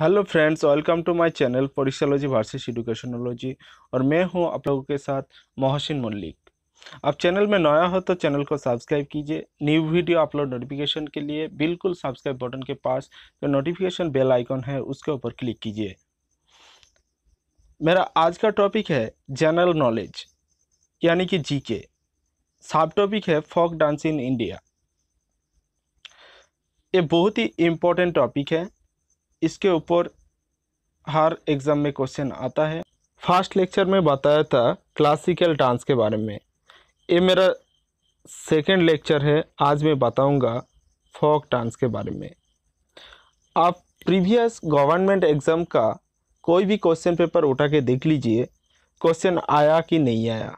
hello friends welcome to my channel पोडिशोलॉजी versus educationology और मैं हूं आप लोगों के साथ मोहसिन मल्लिक आप चैनल में नया हो तो चैनल को सब्सक्राइब कीजिए न्यू वीडियो अपलोड नोटिफिकेशन के लिए बिल्कुल सब्सक्राइब बटन के पास जो तो नोटिफिकेशन बेल आइकॉन है उसके ऊपर क्लिक कीजिए मेरा आज का टॉपिक है जनरल नॉलेज यानी कि जी के सब टॉपिक है फोक डांस इन इंडिया ये बहुत ही इम्पोर्टेंट टॉपिक है इसके ऊपर हर एग्ज़ाम में क्वेश्चन आता है फर्स्ट लेक्चर में बताया था क्लासिकल डांस के बारे में ये मेरा सेकंड लेक्चर है आज मैं बताऊंगा फोक डांस के बारे में आप प्रीवियस गवर्नमेंट एग्ज़ाम का कोई भी क्वेश्चन पेपर उठा के देख लीजिए क्वेश्चन आया कि नहीं आया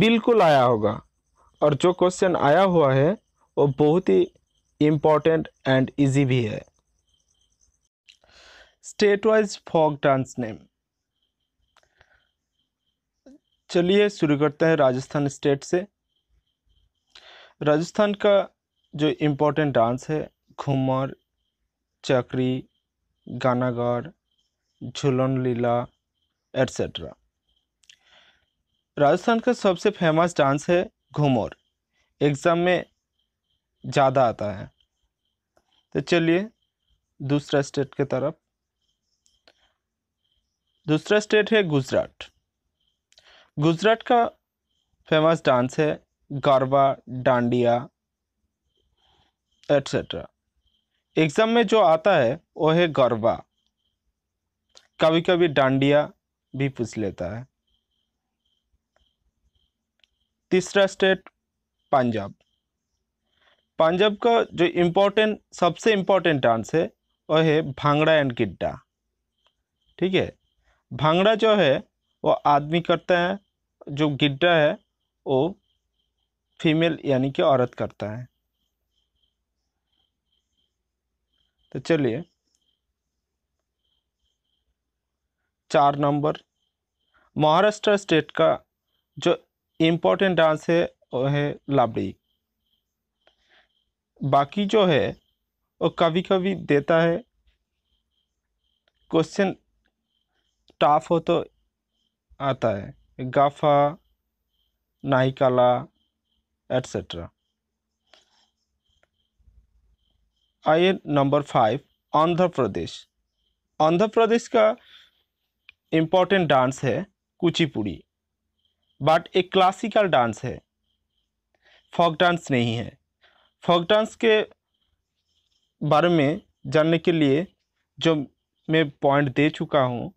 बिल्कुल आया होगा और जो क्वेश्चन आया हुआ है वो बहुत ही इम्पोर्टेंट एंड इजी भी है state wise folk dance name चलिए शुरू करते हैं राजस्थान स्टेट से राजस्थान का जो इम्पोर्टेंट डांस है घूमर चकरी गानागार झूलन लीला एट्सेट्रा राजस्थान का सबसे फेमस डांस है घूमर एग्ज़ाम में ज़्यादा आता है तो चलिए दूसरा स्टेट के तरफ दूसरा स्टेट है गुजरात गुजरात का फेमस डांस है गरबा डांडिया एट्सेट्रा एग्ज़ाम में जो आता है वो है गरबा कभी कभी डांडिया भी पूछ लेता है तीसरा स्टेट पंजाब पंजाब का जो इम्पोर्टेंट सबसे इम्पोर्टेंट डांस है वह है भांगड़ा एंड गिड्डा ठीक है भांगड़ा जो है वो आदमी करता है जो गिड्डा है वो फीमेल यानी कि औरत करता है तो चलिए चार नंबर महाराष्ट्र स्टेट का जो इम्पोर्टेंट डांस है वो है लाबड़ी बाकी जो है वो कभी कभी देता है क्वेश्चन टफ हो तो आता है गाफा नाइकाला एटसेट्रा आइए नंबर फाइव आंध्र प्रदेश आंध्र प्रदेश का इम्पोर्टेंट डांस है कुचिपुड़ी बट एक क्लासिकल डांस है फोक डांस नहीं है फोक डांस के बारे में जानने के लिए जो मैं पॉइंट दे चुका हूँ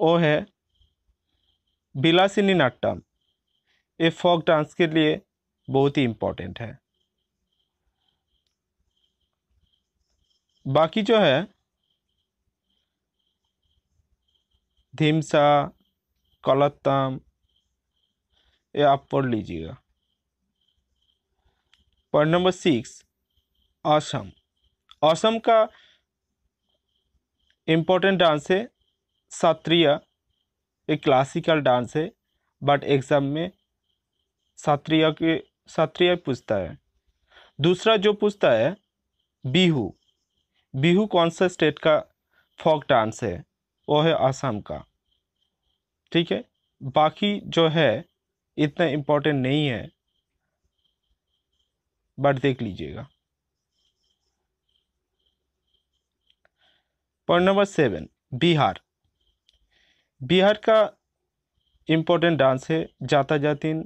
वो है बिलासिनी नाट्यम ये फोक डांस के लिए बहुत ही इम्पोर्टेंट है बाकी जो है धीमसा कलत्तम ये आप पढ़ लीजिएगा point number six Assam Assam का इम्पोर्टेंट डांस है सात्रिया एक क्लासिकल डांस है बट एग्ज़ाम में सात्रिया के सात्रिया पूछता है दूसरा जो पूछता है बिहू बिहू कौन सा स्टेट का फोक डांस है वो है आसाम का ठीक है बाकी जो है इतना इम्पोर्टेंट नहीं है बट देख लीजिएगा point number seven Bihar Bihar का इम्पोर्टेंट डांस है जाता जातीन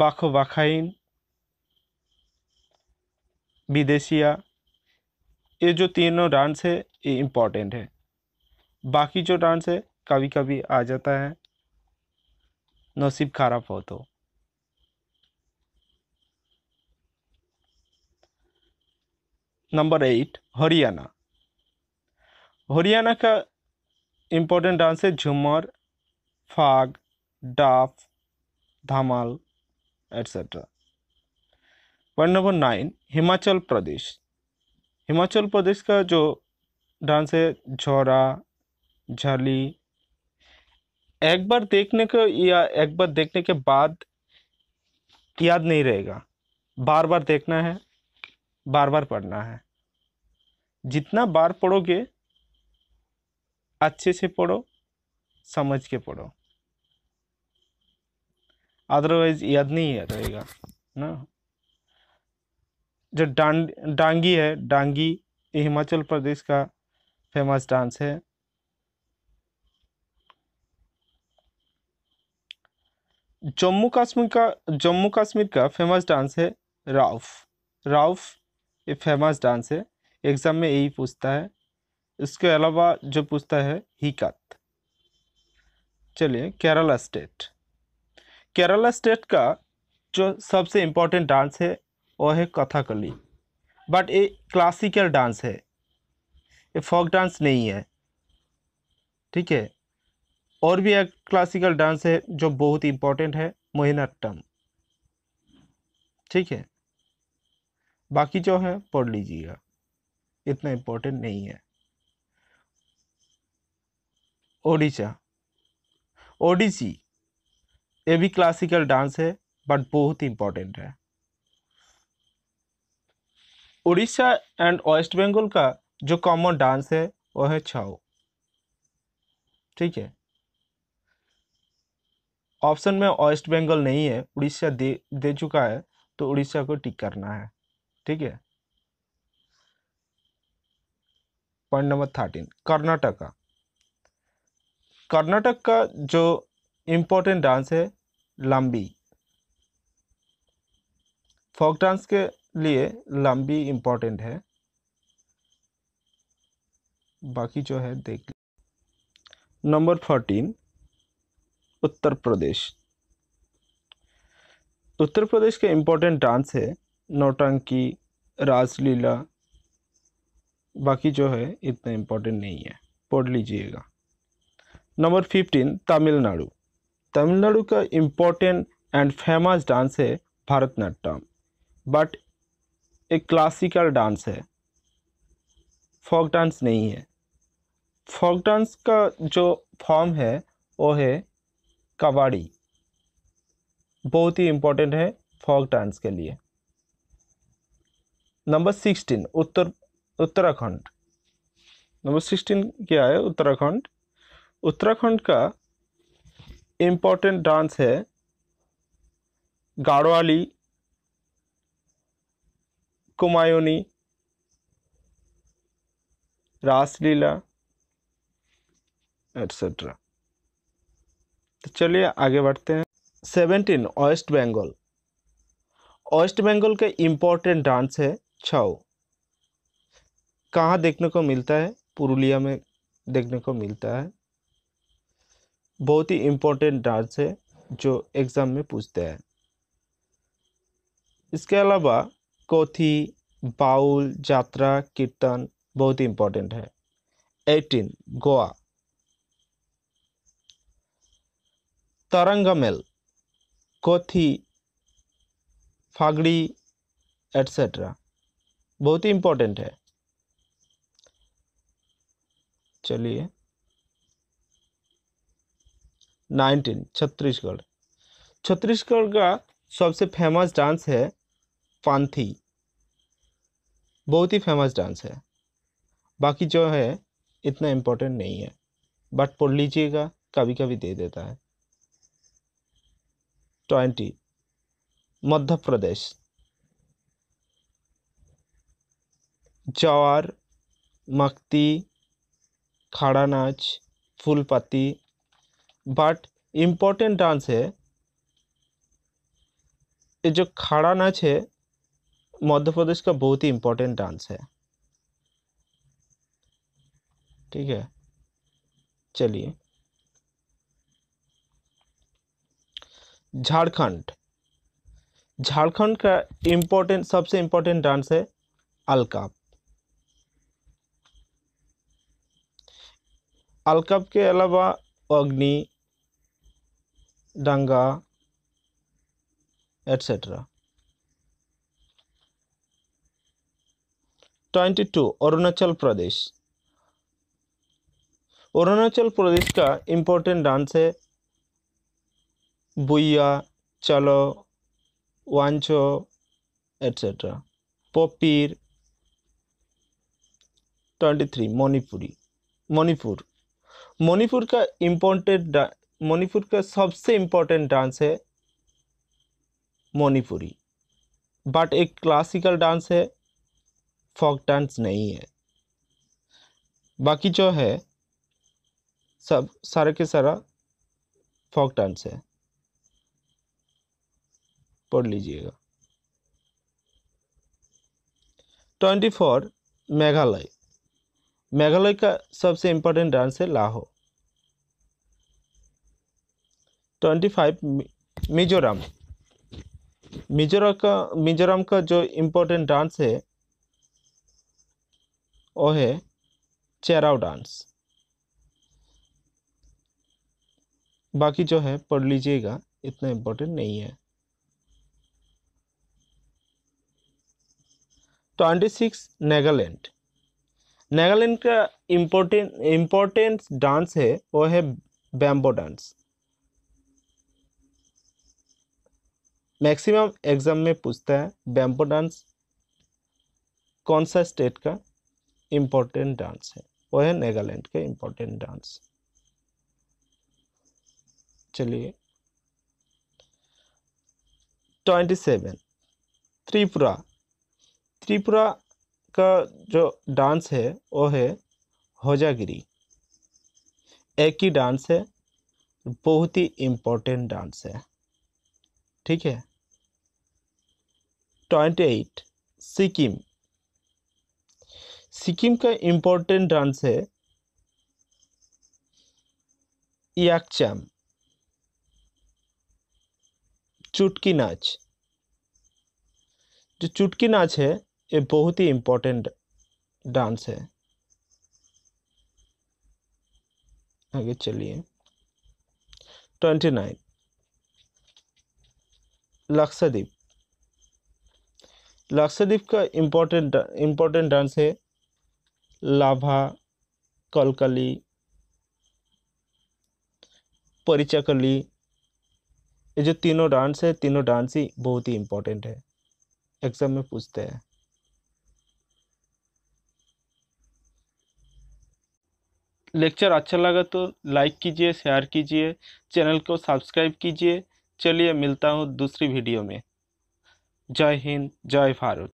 बाखो बाखाइन विदेशिया ये जो तीनों डांस है ये इम्पोर्टेंट है बाकी जो डांस है कभी कभी आ जाता है नसीब खराब हो तो नंबर एट हरियाणा हरियाणा का इम्पोर्टेंट डांस है Jhumar Phag Daf Dhamal etcetera point number nine Himachal Pradesh Himachal Pradesh का जो डांस है झोरा झली एक बार देखने को या एक बार देखने के बाद याद नहीं रहेगा बार बार देखना है बार बार पढ़ना है जितना बार पढ़ोगे अच्छे से पढ़ो समझ के पढ़ो अदरवाइज याद नहीं याद रहेगा ना जो डां डांगी है डांगी ये हिमाचल प्रदेश का फेमस डांस है जम्मू कश्मीर का जम्मू कश्मीर का फेमस डांस है राउफ राउफ ये फेमस डांस है एग्ज़ाम में यही पूछता है इसके अलावा जो पूछता है हिकात चलिए केरला स्टेट केरला स्टेट का जो सबसे इम्पोर्टेंट डांस है वो है कथाकली बट ये क्लासिकल डांस है ये फोक डांस नहीं है ठीक है और भी एक क्लासिकल डांस है जो बहुत इम्पोर्टेंट है मोहिनाट्टम ठीक है बाकी जो है पढ़ लीजिएगा इतना इम्पोर्टेंट नहीं है ओडिशा ओडिसी ये भी क्लासिकल डांस है बट बहुत इम्पोर्टेंट है उड़ीसा एंड वेस्ट बंगाल का जो कॉमन डांस है वो है छाओ ठीक है ऑप्शन में वेस्ट बंगाल नहीं है उड़ीसा दे दे चुका है तो उड़ीसा को टिक करना है ठीक है point number thirteen Karnataka Karnataka का जो इम्पोर्टेंट डांस है लंबी फोक डांस के लिए लंबी इम्पोर्टेंट है बाकी जो है देख नंबर फोर्टीन उत्तर प्रदेश उत्तर प्रदेश के इम्पोर्टेंट डांस है नौटंकी रासलीला बाकी जो है इतना इम्पोर्टेंट नहीं है पढ़ लीजिएगा नंबर फिफ्टीन तमिलनाडु तमिलनाडु का इम्पोर्टेंट एंड फेमस डांस है भरतनाट्यम बट एक क्लासिकल डांस है फोक डांस नहीं है फोक डांस का जो फॉर्म है वो है कबाड़ी बहुत ही इम्पोर्टेंट है फोक डांस के लिए number sixteen Uttar Uttarakhand number sixteen क्या है उत्तराखंड उत्तराखंड का इम्पोर्टेंट डांस है गाड़वाली कुमायूनी रासलीला एट्सेट्रा तो चलिए आगे बढ़ते हैं seventeen west Bengal west Bengal का इम्पोर्टेंट डांस है छाओ कहाँ देखने को मिलता है पुरुलिया में देखने को मिलता है बहुत ही इम्पोर्टेंट डांस है जो एग्ज़ाम में पूछते हैं इसके अलावा कोथी बाउल यात्रा कीर्तन बहुत ही इम्पोर्टेंट है एटीन गोवा तरंगमेल कोथी फागड़ी एट्सेट्रा बहुत ही इम्पोर्टेंट है चलिए नाइनटीन छत्तीसगढ़ छत्तीसगढ़ का सबसे फेमस डांस है पांथी बहुत ही फेमस डांस है बाकी जो है इतना इम्पोर्टेंट नहीं है बट पढ़ लीजिएगा कभी कभी दे देता है ट्वेंटी मध्य प्रदेश जवार मक्ती खाड़ा नाच फूलपत्ती बट इम्पोर्टेंट डांस है ये जो खड़ा नाच है मध्य प्रदेश का बहुत ही इम्पोर्टेंट डांस है ठीक है चलिए झारखंड झारखंड का इम्पोर्टेंट सबसे इम्पोर्टेंट डांस है अलकाप अलकाप के अलावा अग्नि डंगा etcetera twenty two Arunachal Pradesh Arunachal Pradesh का इम्पोर्टेंट डांस है Buiya Chalo Wancho etcetera Popir twenty three Manipuri Manipur Manipur का इम्पोर्टेंट मणिपुर का सबसे इम्पोर्टेंट डांस है मणिपुरी बट एक क्लासिकल डांस है फोक डांस नहीं है बाकी जो है सब सारा के सारा फोक डांस है पढ़ लीजिएगा ट्वेंटी फोर मेघालय मेघालय का सबसे इम्पोर्टेंट डांस है लाहौर ट्वेंटी फाइव मिजोरम मिजोरम का मिजोरम का जो इम्पोर्टेंट डांस है वो है चेराव डांस बाकी जो है पढ़ लीजिएगा इतना इम्पोर्टेंट नहीं है ट्वेंटी सिक्स नागालैंड नागालैंड का इम्पोर्टेंट इम्पोर्टेंट डांस है वो है बैम्बो डांस मैक्सिमम एग्ज़ाम में पूछता है बैम्बो डांस कौन सा स्टेट का इम्पोर्टेंट डांस है वो है नागालैंड का इम्पोर्टेंट डांस चलिए ट्वेंटी सेवन त्रिपुरा त्रिपुरा का जो डांस है वो है होजागिरी एक ही डांस है बहुत ही इम्पोर्टेंट डांस है ठीक है ट्वेंटी एट सिक्किम सिक्किम का इम्पोर्टेंट डांस है याकचाम चुटकी नाच जो चुटकी नाच है ये बहुत ही इम्पोर्टेंट डांस है आगे चलिए ट्वेंटी नाइन लक्षद्वीप लक्षद्वीप का इम्पोर्टेंट इम्पोर्टेंट डांस है लाभा कलकली परिचकली ये जो तीनों डांस है तीनों डांस ही बहुत ही इम्पोर्टेंट है एग्ज़ाम में पूछते हैं लेक्चर अच्छा लगा तो लाइक कीजिए शेयर कीजिए चैनल को सब्सक्राइब कीजिए चलिए मिलता हूँ दूसरी वीडियो में जय हिंद जय भारत